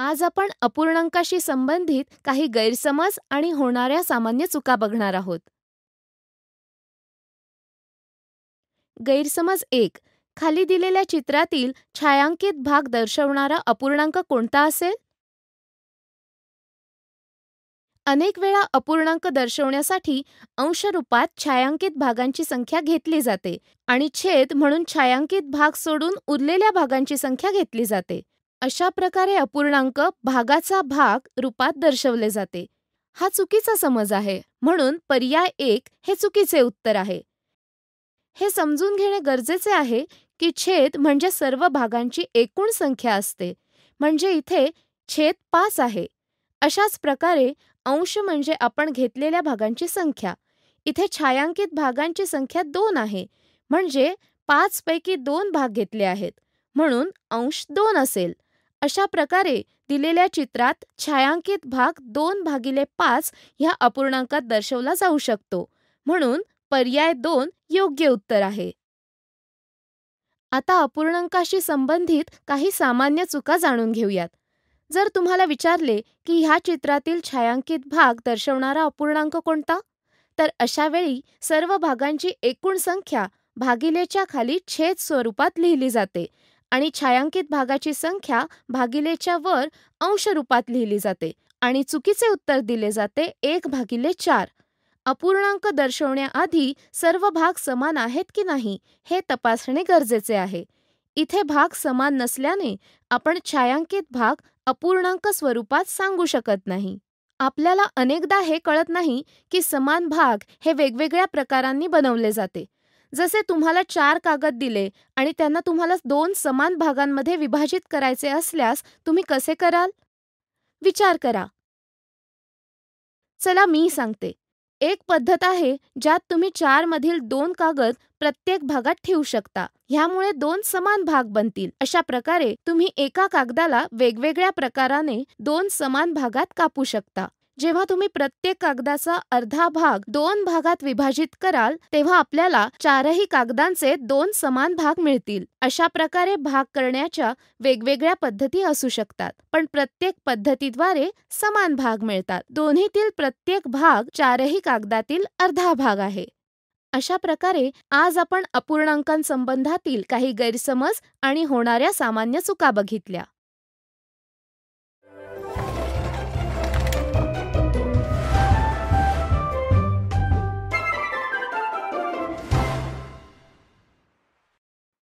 आज आपण अपूर्णांकाशी संबंधित काही गैरसमज आणि होणाऱ्या सामान्य चुका बघणार आहोत गैरसमज एक खाली दिलेल्या चित्रातील छायांकित भाग दर्शवणारा अपूर्णांक कोणता असेल अनेक वेळा अपूर्णांक दर्शवण्यासाठी अंश रूपात छायांकित भागांची संख्या घेतली जाते आणि छेद म्हणून छायांकित भाग सोडून उरलेल्या भागांची संख्या घेतली जाते अशा प्रकारे अपूर्णांक भागाचा भाग रूपात दर्शवले जाते हा चुकीचा समज आहे म्हणून पर्याय एक हे चुकीचे उत्तर आहे हे समजून घेणे गरजेचे आहे की छेद म्हणजे सर्व भागांची एकूण संख्या असते म्हणजे इथे छेद पाच आहे अशाच प्रकारे अंश म्हणजे आपण घेतलेल्या भागांची संख्या इथे छायांकित भागांची संख्या दोन आहे म्हणजे पाचपैकी दोन भाग घेतले आहेत म्हणून अंश दोन असेल अशा प्रकारे दिलेल्या चित्रात छायांकित भाग दोन भागिले पाच ह्या अपूर्णांकात दर्शवला जाऊ शकतो म्हणून पर्याय दोन योग्य उत्तर आहे आता अपूर्णांकाशी संबंधित काही सामान्य चुका जाणून घेऊयात जर तुम्हाला विचारले की ह्या चित्रातील छायांकित भाग दर्शवणारा अपूर्णांक कोणता तर अशा वेळी सर्व भागांची एकूण संख्या भागिलेच्या खाली छेद स्वरूपात लिहिली जाते आणि छायांकित भागाची संख्या भागिलेच्या वर अंश रूपात लिहिली जाते आणि चुकीचे उत्तर दिले जाते एक भागिले चार अपूर्णांक दर्शवण्याआधी सर्व भाग समान आहेत की नाही हे तपासणे गरजेचे आहे इथे भाग समान नसल्याने आपण छायांकित भाग अपूर्णांक स्वरूपात सांगू शकत नाही आपल्याला अनेकदा हे कळत नाही की समान भाग हे वेगवेगळ्या प्रकारांनी बनवले जाते जसे तुम्हाला चार कागद दिले आणि त्यांना तुम्हाला दोन समान भागांमध्ये विभाजित करायचे असल्यास तुम्ही कसे कराल विचार करा चला मी सांगते एक पद्धत आहे ज्यात तुम्ही चारमधील दोन कागद प्रत्येक भागात ठेवू शकता ह्यामुळे दोन समान भाग बनतील अशा प्रकारे तुम्ही एका कागदाला वेगवेगळ्या प्रकाराने दोन समान भागात कापू शकता जेव्हा तुम्ही प्रत्येक कागदाचा अर्धा भाग दोन भागात विभाजित कराल तेव्हा आपल्याला चारही कागदांचे दोन समान भाग मिळतील अशा प्रकारे भाग करण्याच्या वेगवेगळ्या पद्धती असू शकतात पण प्रत्येक पद्धतीद्वारे समान भाग मिळतात दोन्हीतील प्रत्येक भाग चारही कागदातील अर्धा भाग आहे अशा प्रकारे आज आपण अपूर्णांकांसंबंधातील काही गैरसमज आणि होणाऱ्या सामान्य चुका बघितल्या